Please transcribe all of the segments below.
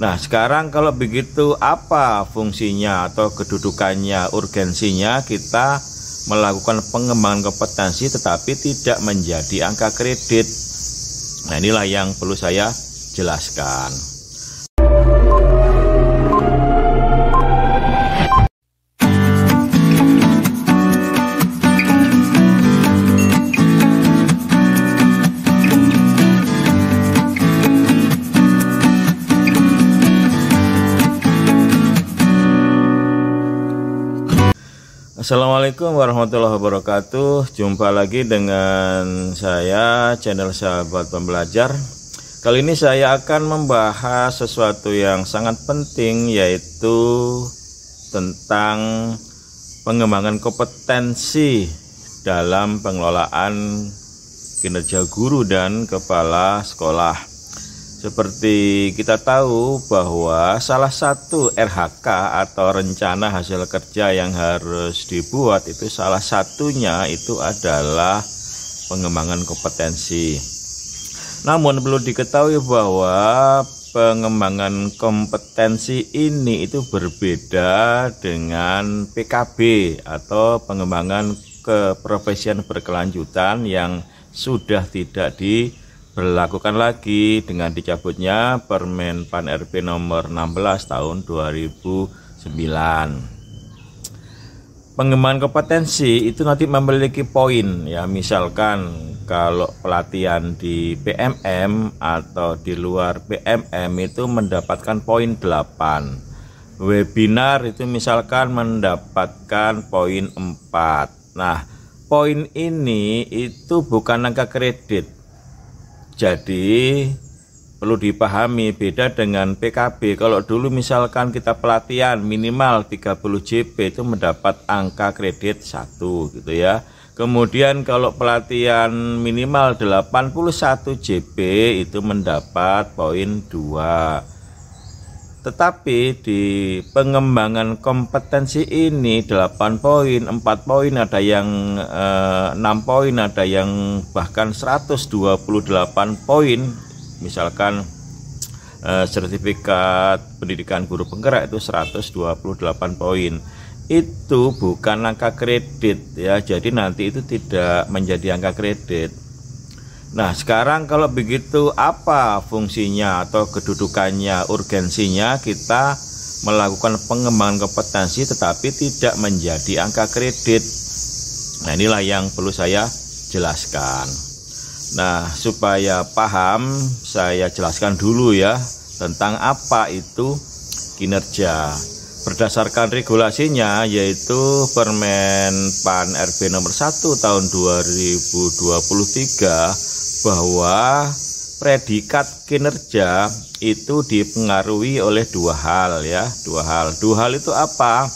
Nah, sekarang kalau begitu apa fungsinya atau kedudukannya, urgensinya kita melakukan pengembangan kompetensi tetapi tidak menjadi angka kredit. Nah, inilah yang perlu saya jelaskan. Assalamualaikum warahmatullahi wabarakatuh Jumpa lagi dengan saya channel sahabat pembelajar Kali ini saya akan membahas sesuatu yang sangat penting Yaitu tentang pengembangan kompetensi dalam pengelolaan kinerja guru dan kepala sekolah seperti kita tahu bahwa salah satu RHK atau rencana hasil kerja yang harus dibuat itu salah satunya itu adalah pengembangan kompetensi. Namun perlu diketahui bahwa pengembangan kompetensi ini itu berbeda dengan PKB atau pengembangan keprofesian berkelanjutan yang sudah tidak di berlakukan lagi dengan dicabutnya Permen Pan RB nomor 16 tahun 2009. Pengembangan kompetensi itu nanti memiliki poin ya misalkan kalau pelatihan di PMM atau di luar PMM itu mendapatkan poin 8. Webinar itu misalkan mendapatkan poin 4. Nah, poin ini itu bukan angka kredit, jadi perlu dipahami beda dengan PKB. Kalau dulu misalkan kita pelatihan minimal 30 JP itu mendapat angka kredit 1 gitu ya. Kemudian kalau pelatihan minimal 81 JP itu mendapat poin 2. Tetapi di pengembangan kompetensi ini 8 poin, 4 poin, ada yang eh, 6 poin, ada yang bahkan 128 poin. Misalkan eh, sertifikat pendidikan guru penggerak itu 128 poin. Itu bukan angka kredit ya. Jadi nanti itu tidak menjadi angka kredit Nah, sekarang kalau begitu apa fungsinya atau kedudukannya, urgensinya kita melakukan pengembangan kompetensi tetapi tidak menjadi angka kredit. Nah, inilah yang perlu saya jelaskan. Nah, supaya paham, saya jelaskan dulu ya tentang apa itu kinerja. Berdasarkan regulasinya yaitu Permen PAN RB nomor 1 tahun 2023 bahwa predikat kinerja itu dipengaruhi oleh dua hal ya, dua hal. Dua hal itu apa?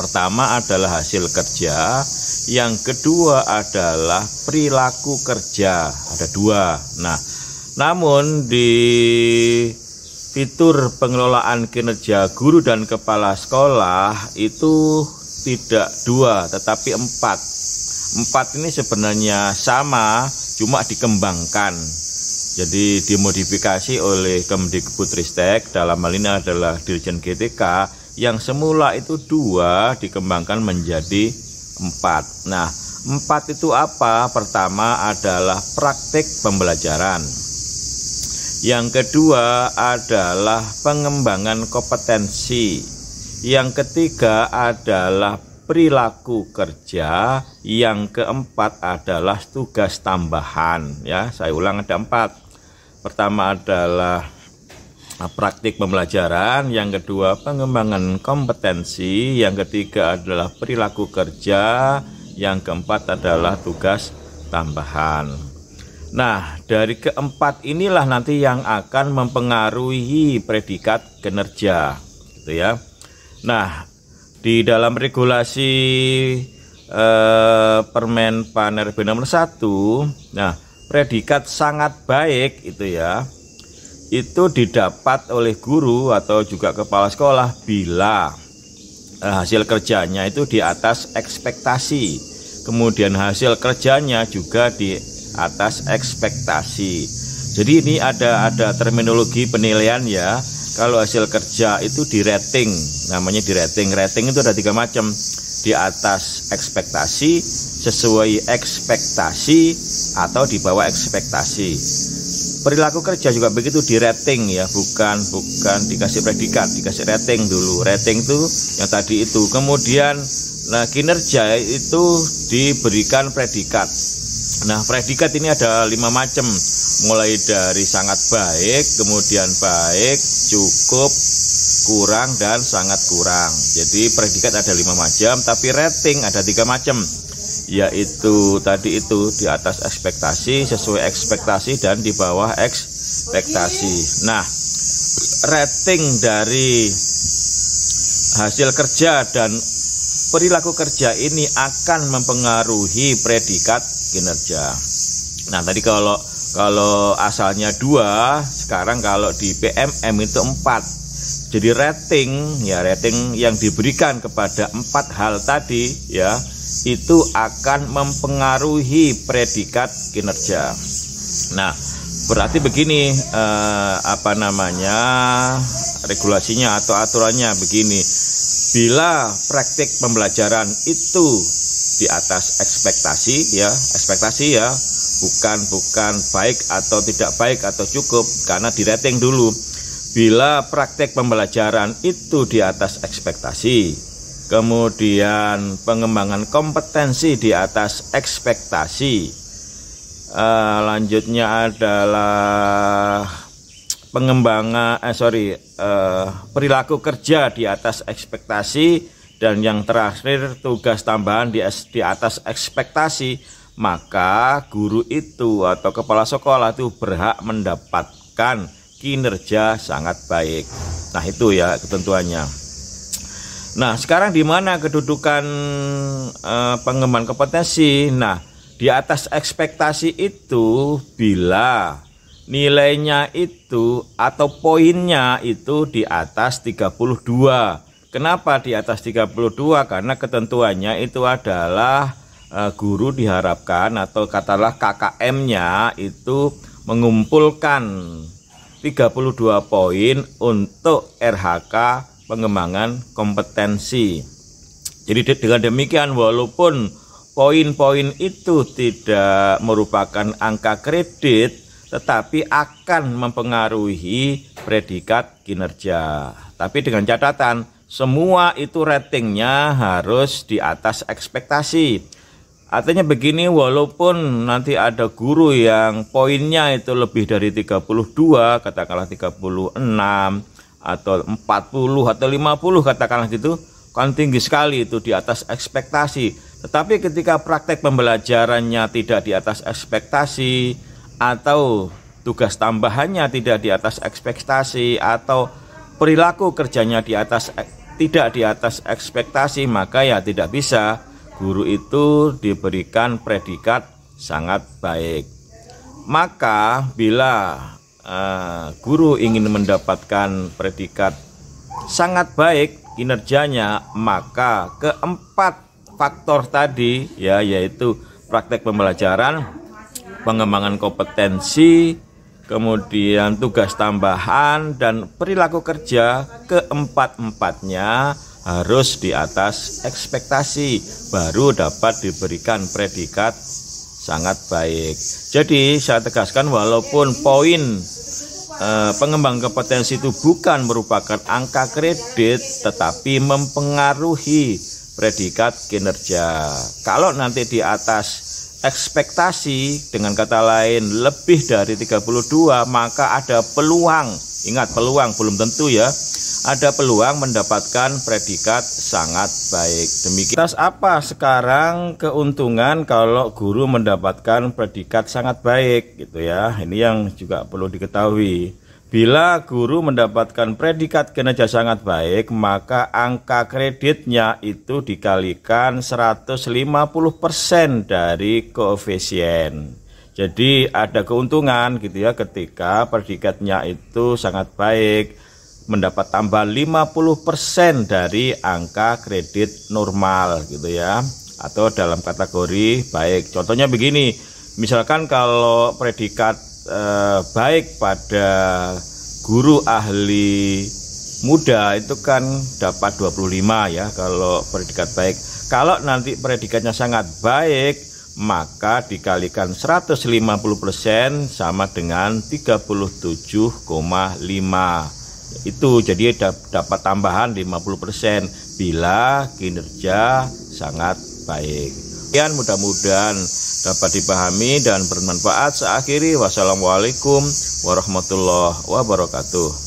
Pertama adalah hasil kerja, yang kedua adalah perilaku kerja. Ada dua. Nah, namun di fitur pengelolaan kinerja guru dan kepala sekolah itu tidak dua tetapi empat. Empat ini sebenarnya sama, cuma dikembangkan. Jadi dimodifikasi oleh Kemdikbudristek dalam hal ini adalah Dirjen GTK yang semula itu dua dikembangkan menjadi empat. Nah, empat itu apa? Pertama adalah praktik pembelajaran. Yang kedua adalah pengembangan kompetensi. Yang ketiga adalah perilaku kerja yang keempat adalah tugas tambahan ya saya ulang ada empat pertama adalah ah, praktik pembelajaran yang kedua pengembangan kompetensi yang ketiga adalah perilaku kerja yang keempat adalah tugas tambahan Nah, dari keempat inilah nanti yang akan mempengaruhi predikat kinerja, gitu ya. Nah, di dalam regulasi eh, Permen Pan RB nomor 1 nah predikat sangat baik itu ya itu didapat oleh guru atau juga kepala sekolah bila eh, hasil kerjanya itu di atas ekspektasi kemudian hasil kerjanya juga di atas ekspektasi jadi ini ada ada terminologi penilaian ya kalau hasil kerja itu di rating namanya di rating rating itu ada tiga macam di atas ekspektasi sesuai ekspektasi atau di bawah ekspektasi perilaku kerja juga begitu di rating ya bukan bukan dikasih predikat dikasih rating dulu rating itu yang tadi itu kemudian nah kinerja itu diberikan predikat nah predikat ini ada lima macam mulai dari sangat baik, kemudian baik, cukup, kurang dan sangat kurang. Jadi predikat ada lima macam, tapi rating ada tiga macam, yaitu tadi itu di atas ekspektasi, sesuai ekspektasi dan di bawah ekspektasi. Nah, rating dari hasil kerja dan perilaku kerja ini akan mempengaruhi predikat kinerja. Nah, tadi kalau kalau asalnya dua, sekarang kalau di PMM itu empat. Jadi rating ya rating yang diberikan kepada empat hal tadi ya itu akan mempengaruhi predikat kinerja. Nah, berarti begini eh, apa namanya regulasinya atau aturannya begini. Bila praktik pembelajaran itu di atas ekspektasi ya, ekspektasi ya, bukan bukan baik atau tidak baik atau cukup karena direting dulu. Bila praktek pembelajaran itu di atas ekspektasi, kemudian pengembangan kompetensi di atas ekspektasi. Uh, lanjutnya adalah pengembangan eh sorry uh, perilaku kerja di atas ekspektasi dan yang terakhir tugas tambahan di di atas ekspektasi maka guru itu atau kepala sekolah itu berhak mendapatkan kinerja sangat baik. Nah, itu ya ketentuannya. Nah, sekarang di mana kedudukan eh, pengembangan kompetensi? Nah, di atas ekspektasi itu bila nilainya itu atau poinnya itu di atas 32. Kenapa di atas 32? Karena ketentuannya itu adalah Eh, guru diharapkan atau katalah KKM-nya itu mengumpulkan 32 poin untuk RHK pengembangan kompetensi. Jadi dengan demikian walaupun poin-poin itu tidak merupakan angka kredit tetapi akan mempengaruhi predikat kinerja. Tapi dengan catatan semua itu ratingnya harus di atas ekspektasi. Artinya begini walaupun nanti ada guru yang poinnya itu lebih dari 32 katakanlah 36 atau 40 atau 50 katakanlah gitu kan tinggi sekali itu di atas ekspektasi. Tetapi ketika praktek pembelajarannya tidak di atas ekspektasi atau tugas tambahannya tidak di atas ekspektasi atau perilaku kerjanya di atas eh, tidak di atas ekspektasi maka ya tidak bisa guru itu diberikan predikat sangat baik. Maka bila uh, guru ingin mendapatkan predikat sangat baik kinerjanya, maka keempat faktor tadi ya yaitu praktek pembelajaran, pengembangan kompetensi, kemudian tugas tambahan dan perilaku kerja keempat-empatnya harus di atas ekspektasi baru dapat diberikan predikat sangat baik. Jadi saya tegaskan walaupun poin eh, pengembang kompetensi itu bukan merupakan angka kredit tetapi mempengaruhi predikat kinerja. Kalau nanti di atas ekspektasi dengan kata lain lebih dari 32 maka ada peluang ingat peluang belum tentu ya ada peluang mendapatkan predikat sangat baik. Demikian. Atas apa sekarang keuntungan kalau guru mendapatkan predikat sangat baik gitu ya. Ini yang juga perlu diketahui. Bila guru mendapatkan predikat kinerja sangat baik, maka angka kreditnya itu dikalikan 150% dari koefisien. Jadi ada keuntungan gitu ya ketika predikatnya itu sangat baik mendapat tambah 50% dari angka kredit normal gitu ya atau dalam kategori baik. Contohnya begini, misalkan kalau predikat eh, baik pada guru ahli muda itu kan dapat 25 ya kalau predikat baik. Kalau nanti predikatnya sangat baik, maka dikalikan 150% sama dengan 37,5 itu jadi dapat tambahan 50% bila kinerja sangat baik Sekian mudah-mudahan dapat dipahami dan bermanfaat. Seakhiri wassalamualaikum warahmatullahi wabarakatuh.